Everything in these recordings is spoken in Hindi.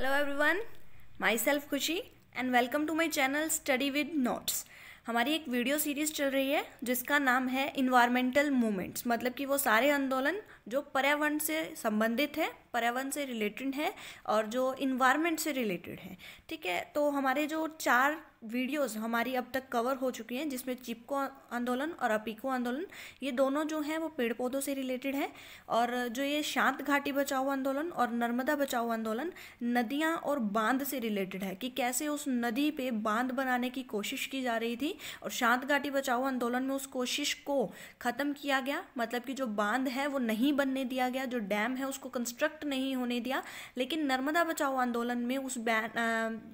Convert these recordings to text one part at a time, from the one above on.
hello everyone myself Khushi and welcome to my channel study with notes हमारी एक वीडियो सीरीज चल रही है जिसका नाम है इन्वायरमेंटल मूवमेंट्स मतलब कि वो सारे आंदोलन जो पर्यावरण से संबंधित है पर्यावरण से रिलेटेड है और जो इन्वायरमेंट से रिलेटेड है ठीक है तो हमारे जो चार वीडियोस हमारी अब तक कवर हो चुकी हैं जिसमें चिपको आंदोलन और अपीको आंदोलन ये दोनों जो हैं वो पेड़ पौधों से रिलेटेड है और जो ये शांत घाटी बचाओ आंदोलन और नर्मदा बचाओ आंदोलन नदियाँ और बांध से रिलेटेड है कि कैसे उस नदी पे बांध बनाने की कोशिश की जा रही थी और शांत घाटी बचाओ आंदोलन में उस कोशिश को ख़त्म किया गया मतलब कि जो बांध है वो नहीं बनने दिया गया जो डैम है उसको कंस्ट्रक्ट नहीं होने दिया लेकिन नर्मदा बचाओ आंदोलन में उस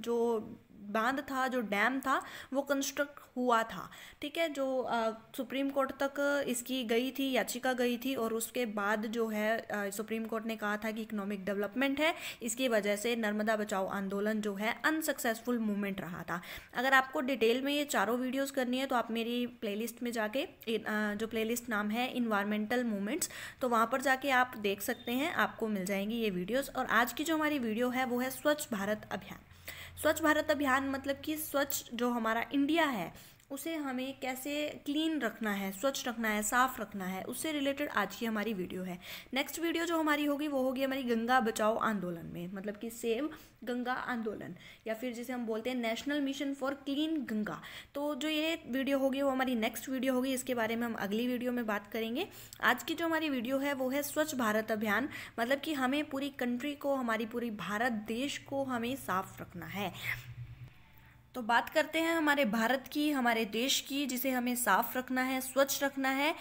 जो बांध था जो डैम था वो कंस्ट्रक्ट हुआ था ठीक है जो आ, सुप्रीम कोर्ट तक इसकी गई थी याचिका गई थी और उसके बाद जो है आ, सुप्रीम कोर्ट ने कहा था कि इकोनॉमिक डेवलपमेंट है इसकी वजह से नर्मदा बचाओ आंदोलन जो है अनसक्सेसफुल मूवमेंट रहा था अगर आपको डिटेल में ये चारों वीडियोस करनी है तो आप मेरी प्लेलिस्ट में जाके जो प्लेलिस्ट नाम है इन्वायरमेंटल मूवमेंट्स तो वहाँ पर जाके आप देख सकते हैं आपको मिल जाएंगी ये वीडियोज़ और आज की जो हमारी वीडियो है वो है स्वच्छ भारत अभियान स्वच्छ भारत अभियान मतलब कि स्वच्छ जो हमारा इंडिया है उसे हमें कैसे क्लीन रखना है स्वच्छ रखना है साफ़ रखना है उससे रिलेटेड आज की हमारी वीडियो है नेक्स्ट वीडियो जो हमारी होगी वो होगी हमारी गंगा बचाओ आंदोलन में मतलब कि सेव गंगा आंदोलन या फिर जिसे हम बोलते हैं national mission for clean Ganga तो जो ये वीडियो होगी वो हमारी नेक्स्ट वीडियो होगी इसके बारे में हम अगली वीडियो में बात करेंगे आज की जो हमारी वीडियो है वो है स्वच्छ भारत अभियान मतलब कि हमें पूरी कंट्री को हमारी पूरी भारत देश को हमें साफ रखना है तो बात करते हैं हमारे भारत की हमारे देश की जिसे हमें साफ रखना है स्वच्छ रखना है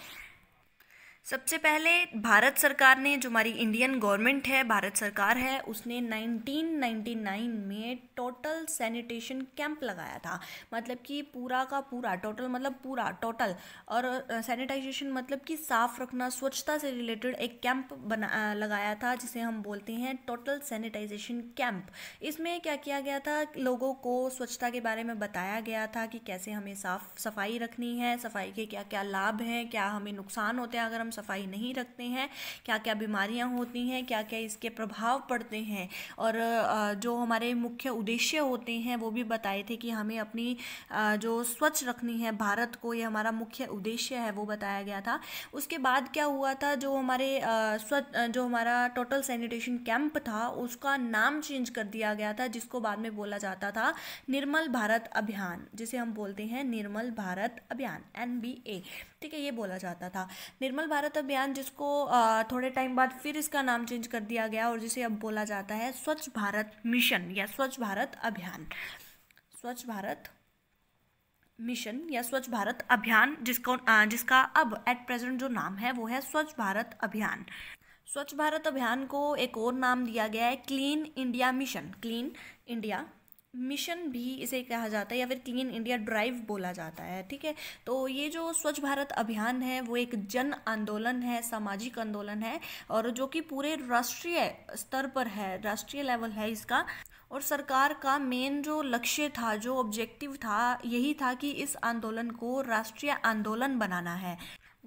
सबसे पहले भारत सरकार ने जो हमारी इंडियन गवर्नमेंट है भारत सरकार है उसने 1999 में टोटल सैनिटेशन कैंप लगाया था मतलब कि पूरा का पूरा टोटल मतलब पूरा टोटल और सैनिटाइजेशन मतलब कि साफ़ रखना स्वच्छता से रिलेटेड एक कैंप बना लगाया था जिसे हम बोलते हैं टोटल सैनिटाइजेशन कैंप इसमें क्या किया गया था लोगों को स्वच्छता के बारे में बताया गया था कि कैसे हमें साफ सफाई रखनी है सफाई के क्या क्या लाभ हैं क्या हमें नुकसान होते हैं अगर हम सफाई नहीं रखते हैं क्या क्या बीमारियाँ होती हैं क्या क्या इसके प्रभाव पड़ते हैं और जो हमारे मुख्य उद्देश्य होते हैं वो भी बताए थे कि हमें अपनी जो स्वच्छ रखनी है भारत को ये हमारा मुख्य उद्देश्य है वो बताया गया था उसके बाद क्या हुआ था जो हमारे स्वच्छ जो हमारा टोटल सैनिटेशन कैंप था उसका नाम चेंज कर दिया गया था जिसको बाद में बोला जाता था निर्मल भारत अभियान जिसे हम बोलते हैं निर्मल भारत अभियान एन बी ए ठीक है ये बोला जाता था निर्मल भारत अभियान जिसको थोड़े टाइम बाद फिर इसका नाम चेंज कर दिया गया और जिसे अब बोला जाता है स्वच्छ भारत मिशन या स्वच्छ भारत अभियान स्वच्छ भारत मिशन या स्वच्छ भारत अभियान जिसको जिसका अब एट प्रेजेंट जो नाम है वो है स्वच्छ भारत अभियान स्वच्छ भारत अभियान को एक और नाम दिया गया है clean India mission clean India mission भी इसे कहा जाता है या फिर क्लीन इंडिया ड्राइव बोला जाता है ठीक है तो ये जो स्वच्छ भारत अभियान है वो एक जन आंदोलन है सामाजिक आंदोलन है और जो कि पूरे राष्ट्रीय स्तर पर है राष्ट्रीय लेवल है इसका और सरकार का मेन जो लक्ष्य था जो ऑब्जेक्टिव था यही था कि इस आंदोलन को राष्ट्रीय आंदोलन बनाना है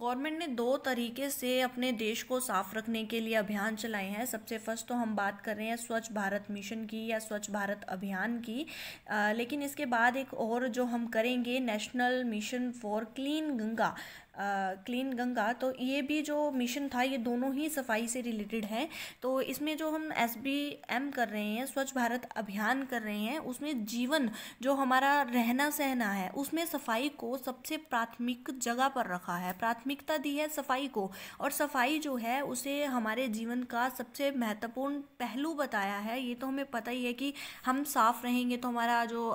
गवर्नमेंट ने दो तरीके से अपने देश को साफ रखने के लिए अभियान चलाए हैं सबसे फर्स्ट तो हम बात कर रहे हैं स्वच्छ भारत मिशन की या स्वच्छ भारत अभियान की आ, लेकिन इसके बाद एक और जो हम करेंगे national mission for clean Ganga clean Ganga तो ये भी जो मिशन था ये दोनों ही सफाई से रिलेटेड हैं तो इसमें जो हम एस बी एम कर रहे हैं स्वच्छ भारत अभियान कर रहे हैं उसमें जीवन जो हमारा रहना सहना है उसमें सफाई को सबसे प्राथमिक जगह पर रखा है प्राथमिकता दी है सफाई को और सफाई जो है उसे हमारे जीवन का सबसे महत्वपूर्ण पहलू बताया है ये तो हमें पता ही है कि हम साफ़ रहेंगे तो हमारा जो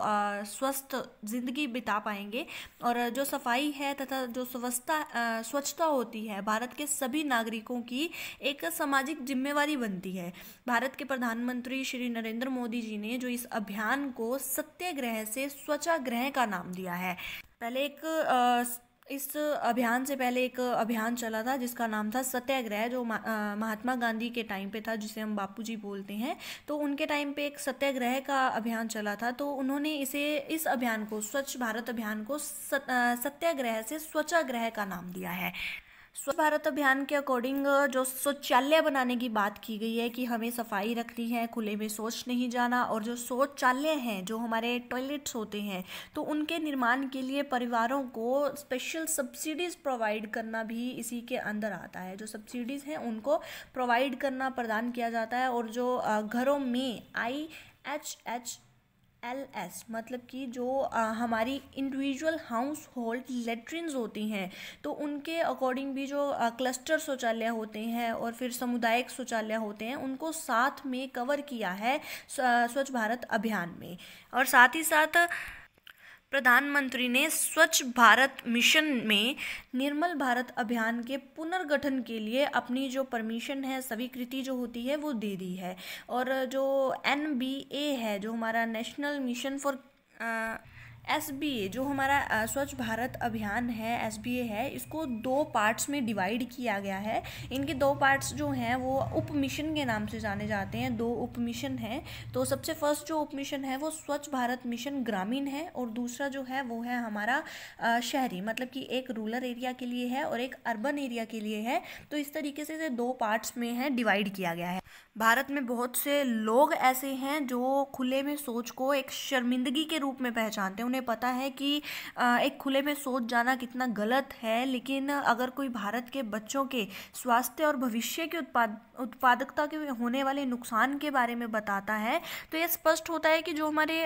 स्वस्थ ज़िंदगी बिता पाएंगे और जो सफाई है तथा जो स्वस्थ स्वच्छता स्वच्छता होती है भारत के सभी नागरिकों की एक सामाजिक जिम्मेवारी बनती है भारत के प्रधानमंत्री श्री नरेंद्र मोदी जी ने जो इस अभियान को सत्याग्रह से स्वच्छाग्रह का नाम दिया है पहले एक आ, इस अभियान से पहले एक अभियान चला था जिसका नाम था सत्याग्रह जो महात्मा गांधी के टाइम पे था जिसे हम बापूजी बोलते हैं तो उनके टाइम पे एक सत्याग्रह का अभियान चला था तो उन्होंने इसे इस अभियान को स्वच्छ भारत अभियान को सत्याग्रह से स्वच्छाग्रह का नाम दिया है स्वच्छ भारत अभियान के अकॉर्डिंग जो शौचालय बनाने की बात की गई है कि हमें सफाई रखनी है खुले में शौच नहीं जाना और जो शौचालय हैं जो हमारे टॉयलेट्स होते हैं तो उनके निर्माण के लिए परिवारों को स्पेशल सब्सिडीज़ प्रोवाइड करना भी इसी के अंदर आता है जो सब्सिडीज़ हैं उनको प्रोवाइड करना प्रदान किया जाता है और जो घरों में I H H L S मतलब कि जो आ, हमारी इंडिविजुअल हाउस होल्ड लेटरिन होती हैं तो उनके अकॉर्डिंग भी जो आ, क्लस्टर शौचालय होते हैं और फिर सामुदायिक शौचालय होते हैं उनको साथ में कवर किया है स्वच्छ भारत अभियान में और साथ ही साथ प्रधानमंत्री ने स्वच्छ भारत मिशन में निर्मल भारत अभियान के पुनर्गठन के लिए अपनी जो परमिशन है स्वीकृति जो होती है वो दे दी है और जो एन है जो हमारा नेशनल मिशन फॉर एस जो हमारा स्वच्छ भारत अभियान है एस है इसको दो पार्ट्स में डिवाइड किया गया है इनके दो पार्ट्स जो हैं वो उप मिशन के नाम से जाने जाते हैं दो उप मिशन हैं तो सबसे फर्स्ट जो उप मिशन है वो स्वच्छ भारत मिशन ग्रामीण है और दूसरा जो है वो है हमारा शहरी मतलब कि एक रूरल एरिया के लिए है और एक अर्बन एरिया के लिए है तो इस तरीके से दो पार्ट्स में है डिवाइड किया गया है भारत में बहुत से लोग ऐसे हैं जो खुले में सोच को एक शर्मिंदगी के रूप में पहचानते हैं उन्हें पता है कि एक खुले में सोच जाना कितना गलत है लेकिन अगर कोई भारत के बच्चों के स्वास्थ्य और भविष्य के उत्पाद उत्पादकता के होने वाले नुकसान के बारे में बताता है तो यह स्पष्ट होता है कि जो हमारे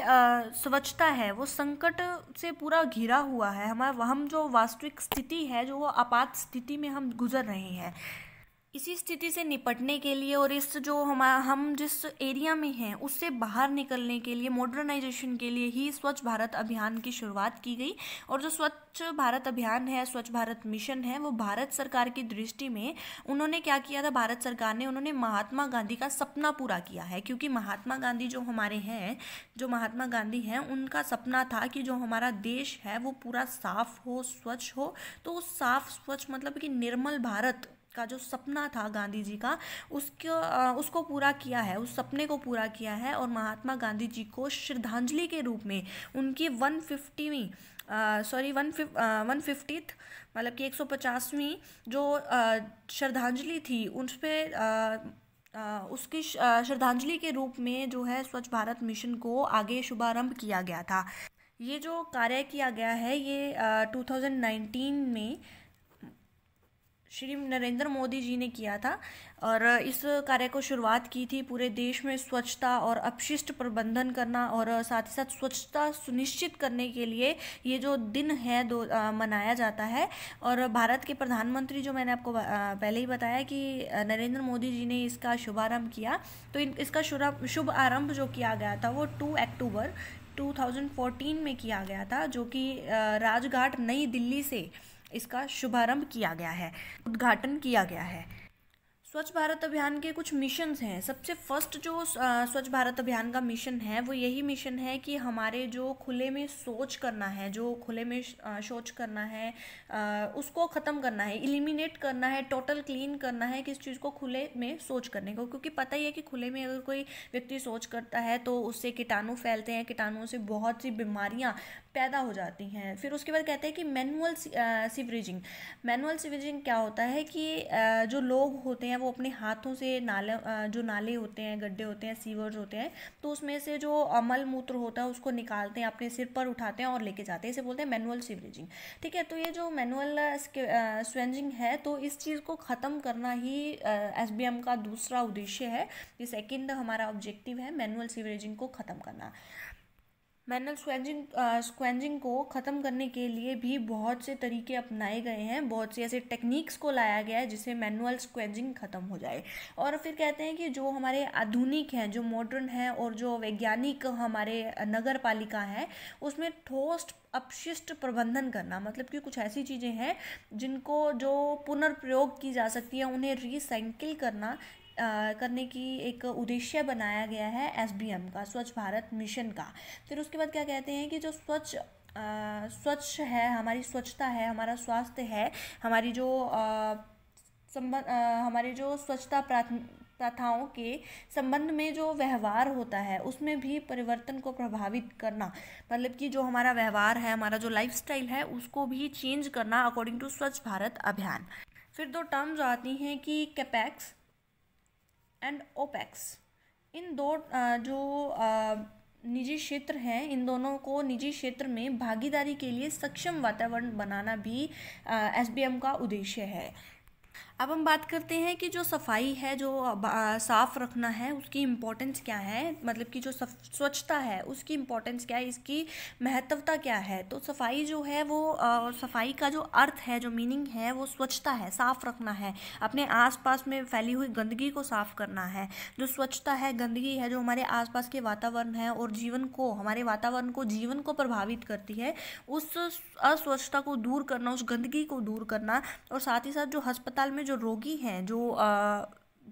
स्वच्छता है वो संकट से पूरा घिरा हुआ है हमारा हम जो वास्तविक स्थिति है जो वो आपात स्थिति में हम गुजर रहे हैं इसी स्थिति से निपटने के लिए और इस जो हम हम जिस एरिया में हैं उससे बाहर निकलने के लिए मॉडर्नाइजेशन के लिए ही स्वच्छ भारत अभियान की शुरुआत की गई और जो स्वच्छ भारत अभियान है स्वच्छ भारत मिशन है वो भारत सरकार की दृष्टि में उन्होंने क्या किया था भारत सरकार ने उन्होंने महात्मा गांधी का सपना पूरा किया है क्योंकि महात्मा गांधी जो हमारे हैं जो महात्मा गांधी हैं उनका सपना था कि जो हमारा देश है वो पूरा साफ हो स्वच्छ हो तो उस साफ स्वच्छ मतलब कि निर्मल भारत का जो सपना था गांधी जी का उसको उसको पूरा किया है उस सपने को पूरा किया है और महात्मा गांधी जी को श्रद्धांजलि के रूप में उनकी वन फिफ्टीवीं सॉरी वन फिफ वन फिफ्टीथ मतलब कि एक सौ पचासवीं जो श्रद्धांजलि थी उस पर उसकी श्रद्धांजलि के रूप में जो है स्वच्छ भारत मिशन को आगे शुभारंभ किया गया था ये जो कार्य किया गया है ये टू थाउजेंड नाइनटीन में श्री नरेंद्र मोदी जी ने किया था और इस कार्य को शुरुआत की थी पूरे देश में स्वच्छता और अपशिष्ट प्रबंधन करना और साथ ही साथ स्वच्छता सुनिश्चित करने के लिए ये जो दिन है दो आ, मनाया जाता है और भारत के प्रधानमंत्री जो मैंने आपको आ, पहले ही बताया कि नरेंद्र मोदी जी ने इसका शुभारंभ किया तो इन इसका शुभ आरंभ जो किया गया था वो टू अक्टूबर 2014 में किया गया था जो कि राजघाट नई दिल्ली से इसका शुभारंभ किया गया है उद्घाटन किया गया है स्वच्छ भारत अभियान के कुछ मिशन हैं सबसे फर्स्ट जो स्वच्छ भारत अभियान का मिशन है वो यही मिशन है कि हमारे जो खुले में सोच करना है जो खुले में शौच करना है उसको ख़त्म करना है इलिमिनेट करना है टोटल क्लीन करना है किस चीज़ को खुले में सोच करने को क्योंकि पता ही है कि खुले में अगर कोई व्यक्ति सोच करता है तो उससे कीटाणु फैलते हैं कीटाणुओं से बहुत सी बीमारियाँ पैदा हो जाती हैं फिर उसके बाद कहते हैं कि मैनुअल सीवरेजिंग मैनुअल सीवरेजिंग क्या होता है कि जो लोग होते हैं वो अपने हाथों से नाले जो नाले होते हैं गड्ढे होते हैं सीवर्स होते हैं तो उसमें से जो अमल मूत्र होता है उसको निकालते हैं अपने सिर पर उठाते हैं और लेके जाते हैं इसे बोलते हैं मैनुअल सीवरेजिंग ठीक है तो ये जो मैनुअल स्वेंजिंग है तो इस चीज़ को ख़त्म करना ही एस का दूसरा उद्देश्य है ये सेकेंड हमारा ऑब्जेक्टिव है मैनुअल सीवरेजिंग को ख़त्म करना मैनल स्क्वेंजिंग स्क्वेंजिंग को ख़त्म करने के लिए भी बहुत से तरीके अपनाए गए हैं बहुत से ऐसे टेक्निक्स को लाया गया है जिससे मैनुअल स्क्वेंजिंग ख़त्म हो जाए और फिर कहते हैं कि जो हमारे आधुनिक हैं जो मॉडर्न हैं और जो वैज्ञानिक हमारे नगर पालिका हैं उसमें ठोस अपशिष्ट प्रबंधन करना मतलब कि कुछ ऐसी चीज़ें हैं जिनको जो पुनर्प्रयोग की जा सकती है उन्हें रिसाइकिल करना करने की एक उद्देश्य बनाया गया है एस का स्वच्छ भारत मिशन का फिर उसके बाद क्या कहते हैं कि जो स्वच्छ स्वच्छ है हमारी स्वच्छता है हमारा स्वास्थ्य है हमारी जो संबंध हमारी जो स्वच्छता प्रथाओं के संबंध में जो व्यवहार होता है उसमें भी परिवर्तन को प्रभावित करना मतलब कि जो हमारा व्यवहार है हमारा जो लाइफस्टाइल है उसको भी चेंज करना अकॉर्डिंग टू स्वच्छ भारत अभियान फिर दो टर्म्स आती हैं कि कैपैक्स एंड ओपेक्स इन दो जो निजी क्षेत्र हैं इन दोनों को निजी क्षेत्र में भागीदारी के लिए सक्षम वातावरण बनाना भी एस का उद्देश्य है अब हम बात करते हैं कि जो सफाई है जो साफ़ रखना है उसकी इम्पोर्टेंस क्या है मतलब कि जो स्वच्छता है उसकी इम्पोर्टेंस क्या है इसकी महत्वता क्या है तो सफाई जो है वो आ, सफाई का जो अर्थ है जो मीनिंग है वो स्वच्छता है साफ़ रखना है अपने आसपास में फैली हुई गंदगी को साफ़ करना है जो स्वच्छता है गंदगी है जो हमारे आसपास के वातावरण है और जीवन को हमारे वातावरण को जीवन को प्रभावित करती है उस अस्वच्छता को दूर करना उस गंदगी को दूर करना और साथ ही साथ जो अस्पताल में जो रोगी हैं जो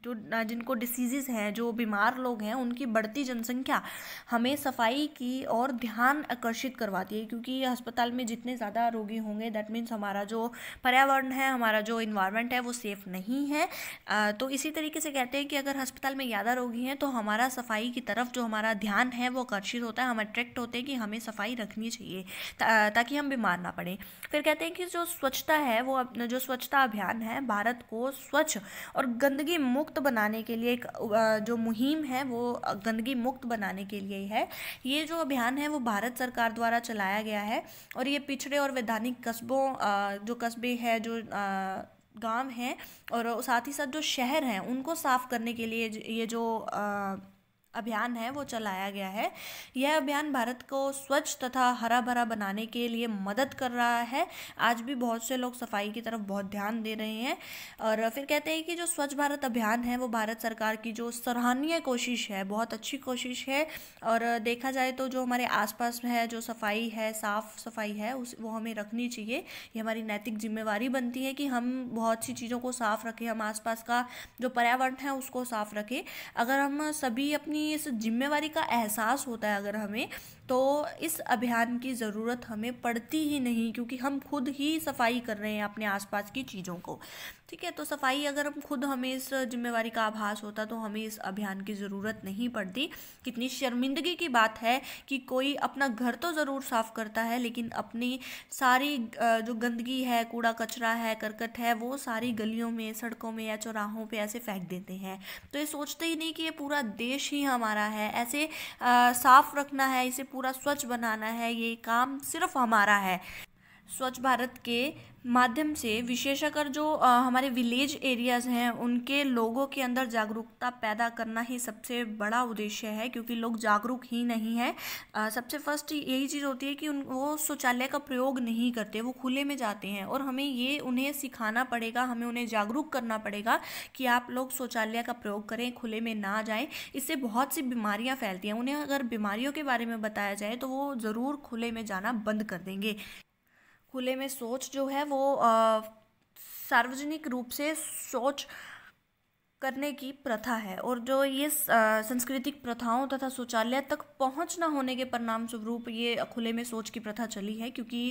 जो जिनको डिसीजेज हैं जो बीमार लोग हैं उनकी बढ़ती जनसंख्या हमें सफाई की और ध्यान आकर्षित करवाती है क्योंकि अस्पताल में जितने ज़्यादा रोगी होंगे दैट मीन्स हमारा जो पर्यावरण है हमारा जो इन्वायरमेंट है वो सेफ़ नहीं है तो इसी तरीके से कहते हैं कि अगर अस्पताल में ज़्यादा रोगी हैं तो हमारा सफाई की तरफ जो हमारा ध्यान है वो आकर्षित होता है हम अट्रैक्ट होते हैं कि हमें सफाई रखनी चाहिए ताकि हम बीमार ना पड़ें फिर कहते हैं कि जो स्वच्छता है वो जो स्वच्छता अभियान है भारत को स्वच्छ और गंदगी मुक्त मुक्त बनाने के लिए एक जो मुहिम है वो गंदगी मुक्त बनाने के लिए है ये जो अभियान है वो भारत सरकार द्वारा चलाया गया है और ये पिछड़े और वैधानिक कस्बों जो कस्बे हैं जो गांव हैं और साथ ही साथ जो शहर हैं उनको साफ़ करने के लिए ये जो आ, अभियान है वो चलाया गया है यह अभियान भारत को स्वच्छ तथा हरा भरा बनाने के लिए मदद कर रहा है आज भी बहुत से लोग सफाई की तरफ बहुत ध्यान दे रहे हैं और फिर कहते हैं कि जो स्वच्छ भारत अभियान है वो भारत सरकार की जो सराहनीय कोशिश है बहुत अच्छी कोशिश है और देखा जाए तो जो हमारे आसपास है जो सफाई है साफ़ सफाई है उस वो हमें रखनी चाहिए ये हमारी नैतिक जिम्मेवारी बनती है कि हम बहुत सी चीज़ों को साफ़ रखें हम आसपास का जो पर्यावरण है उसको साफ़ रखें अगर हम सभी अपनी अपनी इस जिम्मेवारी का एहसास होता है अगर हमें तो इस अभियान की ज़रूरत हमें पड़ती ही नहीं क्योंकि हम खुद ही सफाई कर रहे हैं अपने आसपास की चीज़ों को ठीक है तो सफाई अगर हम खुद हमें इस जिम्मेवारी का आभास होता तो हमें इस अभियान की ज़रूरत नहीं पड़ती कितनी शर्मिंदगी की बात है कि कोई अपना घर तो ज़रूर साफ़ करता है लेकिन अपनी सारी जो गंदगी है कूड़ा कचरा है करकट है वो सारी गलियों में सड़कों में या चौराहों पर ऐसे फेंक देते हैं तो ये सोचते ही नहीं कि ये पूरा देश ही हमारा है ऐसे साफ़ रखना है इसे पूरा स्वच्छ बनाना है ये काम सिर्फ हमारा है स्वच्छ भारत के माध्यम से विशेषकर जो हमारे विलेज एरियाज़ हैं उनके लोगों के अंदर जागरूकता पैदा करना ही सबसे बड़ा उद्देश्य है क्योंकि लोग जागरूक ही नहीं है सबसे फर्स्ट यही चीज़ होती है कि उन वो शौचालय का प्रयोग नहीं करते वो खुले में जाते हैं और हमें ये उन्हें सिखाना पड़ेगा हमें उन्हें जागरूक करना पड़ेगा कि आप लोग शौचालय का प्रयोग करें खुले में ना जाएँ इससे बहुत सी बीमारियाँ फैलती हैं उन्हें अगर बीमारियों के बारे में बताया जाए तो वो ज़रूर खुले में जाना बंद कर देंगे खुले में सोच जो है वो सार्वजनिक रूप से सोच करने की प्रथा है और जो ये सांस्कृतिक प्रथाओं तथा शौचालय तक पहुंच ना होने के परिणाम स्वरूप ये खुले में शौच की प्रथा चली है क्योंकि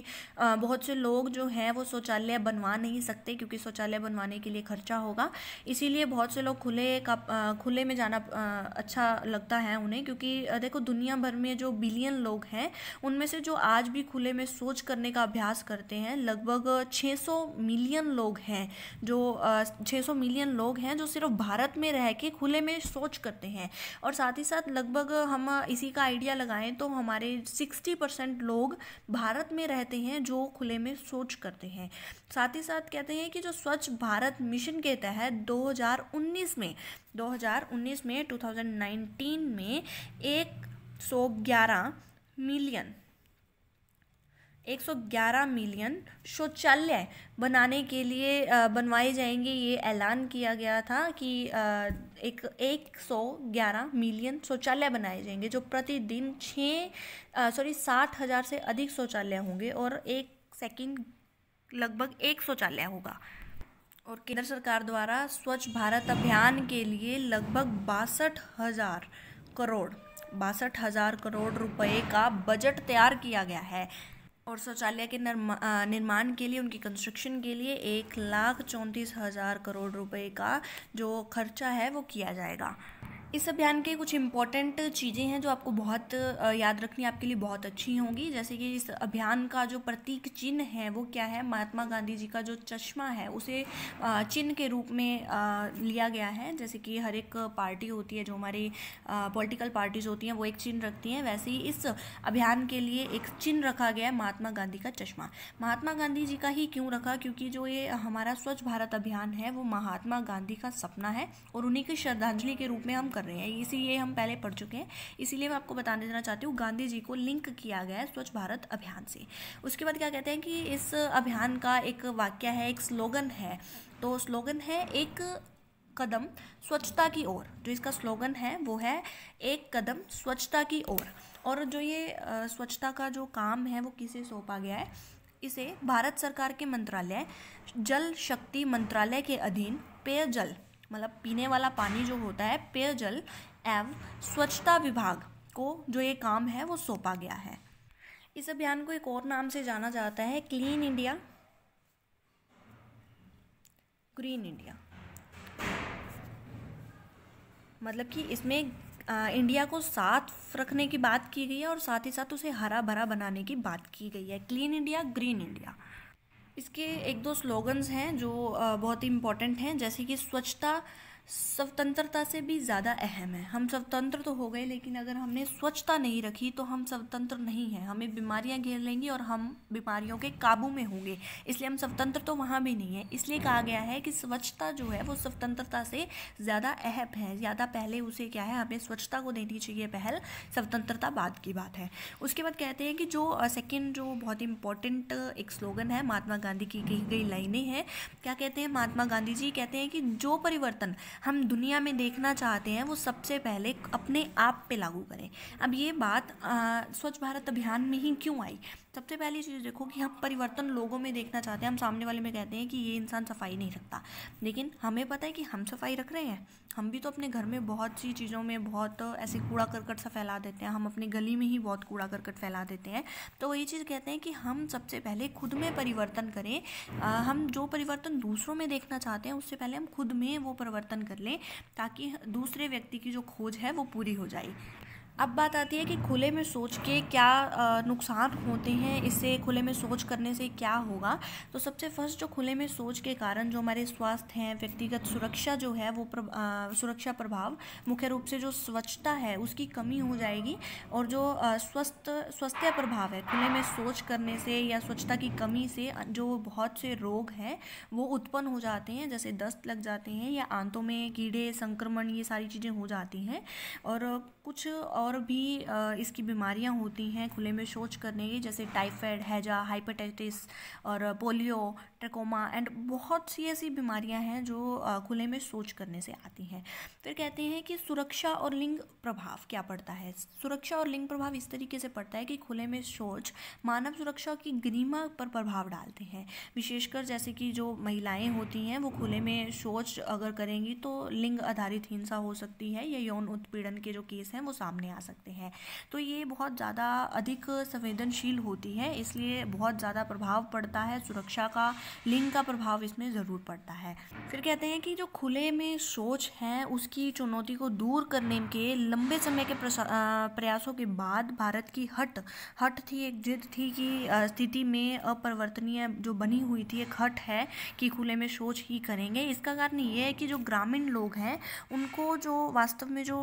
बहुत से लोग जो हैं वो शौचालय बनवा नहीं सकते क्योंकि शौचालय बनवाने के लिए खर्चा होगा इसीलिए बहुत से लोग खुले का खुले में जाना अच्छा लगता है उन्हें क्योंकि देखो दुनिया भर में जो बिलियन लोग हैं उनमें से जो आज भी खुले में शौच करने का अभ्यास करते हैं लगभग छः मिलियन लोग हैं जो छः मिलियन लोग हैं जो सिर्फ भारत में रह के खुले में सोच करते हैं और साथ ही साथ लगभग हम इसी का आइडिया लगाएं तो हमारे सिक्सटी परसेंट लोग भारत में रहते हैं जो खुले में सोच करते हैं साथ ही साथ कहते हैं कि जो स्वच्छ भारत मिशन के तहत 2019 में 2019 में 2019 में एक सौ ग्यारह मिलियन 111 मिलियन शौचालय बनाने के लिए बनवाए जाएंगे ये ऐलान किया गया था कि एक 111 मिलियन शौचालय बनाए जाएंगे जो प्रतिदिन छः सॉरी साठ हज़ार से अधिक शौचालय होंगे और एक सेकंड लगभग एक शौचालय होगा और केंद्र सरकार द्वारा स्वच्छ भारत अभियान के लिए लगभग बासठ हज़ार करोड़ बासठ हज़ार करोड़ रुपए का बजट तैयार किया गया है और शौचालय के निर्माण के लिए उनकी कंस्ट्रक्शन के लिए एक लाख चौंतीस हज़ार करोड़ रुपए का जो खर्चा है वो किया जाएगा इस अभियान के कुछ इम्पॉर्टेंट चीज़ें हैं जो आपको बहुत याद रखनी आपके लिए बहुत अच्छी होंगी जैसे कि इस अभियान का जो प्रतीक चिन्ह है वो क्या है महात्मा गांधी जी का जो चश्मा है उसे चिन्ह के रूप में लिया गया है जैसे कि हर एक पार्टी होती है जो हमारी पॉलिटिकल पार्टीज होती हैं वो एक चिन्ह रखती हैं वैसे ही इस अभियान के लिए एक चिन्ह रखा गया है महात्मा गांधी का चश्मा महात्मा गांधी जी का ही क्यों रखा क्योंकि जो ये हमारा स्वच्छ भारत अभियान है वो महात्मा गांधी का सपना है और उन्हीं की श्रद्धांजलि के रूप में हम कर कर रहे हैं इसीलिए हम पहले पढ़ चुके हैं इसीलिए मैं आपको बताने देना चाहती हूँ गांधी जी को लिंक किया गया है स्वच्छ भारत अभियान से उसके बाद क्या कहते हैं कि इस अभियान का एक वाक्य है एक स्लोगन है तो स्लोगन है एक कदम स्वच्छता की ओर जो इसका स्लोगन है वो है एक कदम स्वच्छता की ओर और।, और जो ये स्वच्छता का जो काम है वो किसे सौंपा गया है इसे भारत सरकार के मंत्रालय जल शक्ति मंत्रालय के अधीन पेयजल मतलब पीने वाला पानी जो होता है पेयजल एवं स्वच्छता विभाग को जो ये काम है वो सौंपा गया है इस अभियान को एक और नाम से जाना जाता है क्लीन इंडिया ग्रीन इंडिया मतलब कि इसमें आ, इंडिया को साथ रखने की बात की गई है और साथ ही साथ उसे हरा भरा बनाने की बात की गई है क्लीन इंडिया ग्रीन इंडिया इसके एक दो स्लोगन्स हैं जो बहुत ही इम्पॉर्टेंट हैं जैसे कि स्वच्छता स्वतंत्रता से भी ज़्यादा अहम है हम स्वतंत्र तो हो गए लेकिन अगर हमने स्वच्छता नहीं रखी तो हम स्वतंत्र नहीं हैं हमें बीमारियां घेर लेंगी और हम बीमारियों के काबू में होंगे इसलिए हम स्वतंत्र तो वहाँ भी नहीं है इसलिए कहा गया है कि स्वच्छता जो है वो स्वतंत्रता से ज़्यादा अहम है ज़्यादा पहले उसे क्या है हमें स्वच्छता को देनी चाहिए पहल स्वतंत्रता बाद की बात है उसके बाद कहते हैं कि जो सेकेंड जो बहुत इंपॉर्टेंट एक स्लोगन है महात्मा गांधी की कही गई लाइनें हैं क्या कहते हैं महात्मा गांधी जी कहते हैं कि जो परिवर्तन हम दुनिया में देखना चाहते हैं वो सबसे पहले अपने आप पे लागू करें अब ये बात स्वच्छ भारत अभियान में ही क्यों आई सबसे पहली चीज़ देखो कि हम परिवर्तन लोगों में देखना चाहते हैं हम सामने वाले में कहते हैं कि ये इंसान सफाई नहीं रखता लेकिन हमें पता है कि हम सफाई रख रहे हैं हम भी तो अपने घर में बहुत सी चीज़ों में बहुत ऐसे कूड़ा करकट सा फैला देते हैं हम अपने गली में ही बहुत कूड़ा करकट फैला देते हैं तो वही चीज़ कहते हैं कि हम सबसे पहले खुद में परिवर्तन करें आ, हम जो परिवर्तन दूसरों में देखना चाहते हैं उससे पहले हम खुद में वो परिवर्तन कर लें ताकि दूसरे व्यक्ति की जो खोज है वो पूरी हो जाए अब बात आती है कि खुले में सोच के क्या नुकसान होते हैं इससे खुले में सोच करने से क्या होगा तो सबसे फर्स्ट जो खुले में सोच के कारण जो हमारे स्वास्थ्य हैं व्यक्तिगत सुरक्षा जो है वो आ, सुरक्षा प्रभाव मुख्य रूप से जो स्वच्छता है उसकी कमी हो जाएगी और जो स्वस्थ स्वास्थ्य प्रभाव है खुले में सोच करने से या स्वच्छता की कमी से जो बहुत से रोग हैं वो उत्पन्न हो जाते हैं जैसे दस्त लग जाते हैं या आंतों में कीड़े संक्रमण ये सारी चीज़ें हो जाती हैं और कुछ और भी इसकी बीमारियां होती हैं खुले में शौच करने की जैसे टाइफाइड हैजा हाइपेटाइटिस और पोलियो ट्रकोमा एंड बहुत सी ऐसी बीमारियां हैं जो खुले में शौच करने से आती हैं फिर कहते हैं कि सुरक्षा और लिंग प्रभाव क्या पड़ता है सुरक्षा और लिंग प्रभाव इस तरीके से पड़ता है कि खुले में शौच मानव सुरक्षा की गरिमा पर प्रभाव डालते हैं विशेषकर जैसे कि जो महिलाएँ होती हैं वो खुले में शौच अगर करेंगी तो लिंग आधारित हिंसा हो सकती है या यौन उत्पीड़न के जो केस हैं वो सामने आ सकते हैं तो ये बहुत ज़्यादा अधिक संवेदनशील होती है इसलिए बहुत ज़्यादा प्रभाव पड़ता है सुरक्षा का लिंग का प्रभाव इसमें ज़रूर पड़ता है फिर कहते हैं कि जो खुले में सोच है उसकी चुनौती को दूर करने के लंबे समय के प्रयासों के बाद भारत की हट हट थी एक जिद थी कि स्थिति में अपरिवर्तनीय जो बनी हुई थी एक हट है कि खुले में सोच ही करेंगे इसका कारण ये है कि जो ग्रामीण लोग हैं उनको जो वास्तव में जो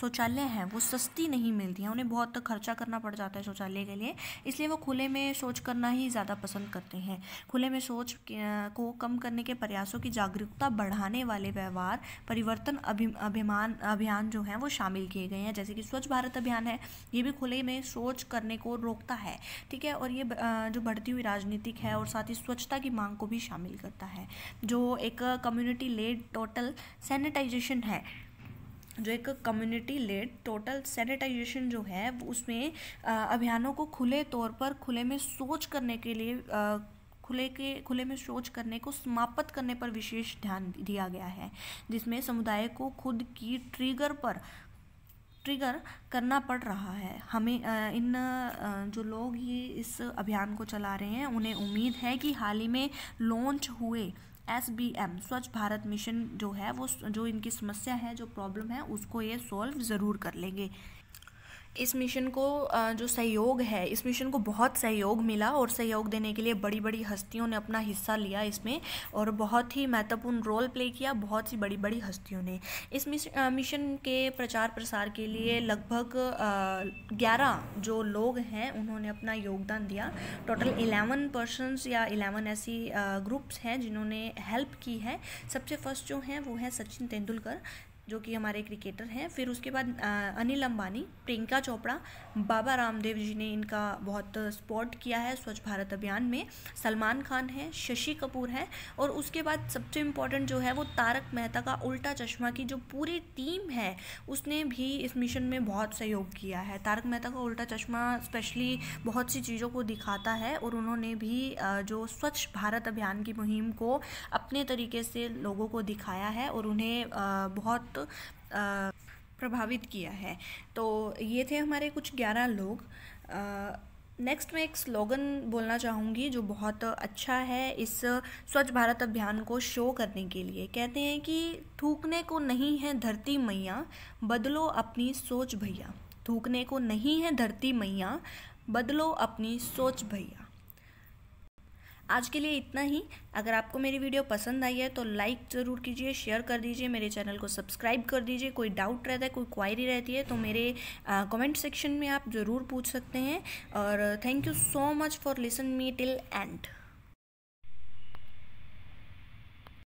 शौचालय शौचालय हैं वो सस्ती नहीं मिलती हैं उन्हें बहुत खर्चा करना पड़ जाता है शौचालय के लिए इसलिए वो खुले में शौच करना ही ज़्यादा पसंद करते हैं खुले में शौच को कम करने के प्रयासों की जागरूकता बढ़ाने वाले व्यवहार परिवर्तन अभिमान अभियान जो हैं वो शामिल किए गए हैं जैसे कि स्वच्छ भारत अभियान है ये भी खुले में शौच करने को रोकता है ठीक है और ये जो बढ़ती हुई राजनीतिक है और साथ ही स्वच्छता की मांग को भी शामिल करता है जो एक कम्युनिटी लेड टोटल सैनिटाइजेशन है जो एक कम्युनिटी लेड टोटल सैनिटाइजेशन जो है उसमें अभियानों को खुले तौर पर खुले में सोच करने के लिए खुले के खुले में शोच करने को समाप्त करने पर विशेष ध्यान दिया गया है जिसमें समुदाय को खुद की ट्रिगर पर ट्रिगर करना पड़ रहा है हमें इन जो लोग ये इस अभियान को चला रहे हैं उन्हें उम्मीद है कि हाल ही में लॉन्च हुए एस बी एम स्वच्छ भारत मिशन जो है वो जो इनकी समस्या है जो प्रॉब्लम है उसको ये सॉल्व ज़रूर कर लेंगे इस मिशन को जो सहयोग है इस मिशन को बहुत सहयोग मिला और सहयोग देने के लिए बड़ी बड़ी हस्तियों ने अपना हिस्सा लिया इसमें और बहुत ही महत्वपूर्ण रोल प्ले किया बहुत सी बड़ी बड़ी हस्तियों ने इस मिशन के प्रचार प्रसार के लिए लगभग ग्यारह जो लोग हैं उन्होंने अपना योगदान दिया टोटल 11 पर्सनस या इलेवन ऐसी ग्रुप्स हैं जिन्होंने हेल्प की है सबसे फर्स्ट जो हैं वो हैं सचिन तेंदुलकर जो कि हमारे क्रिकेटर हैं फिर उसके बाद अनिल अंबानी प्रियंका चोपड़ा बाबा रामदेव जी ने इनका बहुत सपोर्ट किया है स्वच्छ भारत अभियान में सलमान खान है शशि कपूर है और उसके बाद सबसे इम्पॉर्टेंट जो है वो तारक मेहता का उल्टा चश्मा की जो पूरी टीम है उसने भी इस मिशन में बहुत सहयोग किया है तारक मेहता का उल्टा चश्मा स्पेशली बहुत सी चीज़ों को दिखाता है और उन्होंने भी जो स्वच्छ भारत अभियान की मुहिम को अपने तरीके से लोगों को दिखाया है और उन्हें बहुत बहुत प्रभावित किया है तो ये थे हमारे कुछ ग्यारह लोग नेक्स्ट मैं एक स्लोगन बोलना चाहूँगी जो बहुत अच्छा है इस स्वच्छ भारत अभियान को शो करने के लिए कहते हैं कि थूकने को नहीं है धरती मैया बदलो अपनी सोच भैया थूकने को नहीं है धरती मैया बदलो अपनी सोच भैया आज के लिए इतना ही अगर आपको मेरी वीडियो पसंद आई है तो लाइक ज़रूर कीजिए शेयर कर दीजिए मेरे चैनल को सब्सक्राइब कर दीजिए कोई डाउट रहता है कोई क्वायरी रहती है तो मेरे कमेंट सेक्शन में आप ज़रूर पूछ सकते हैं और thank you so much for listen me till and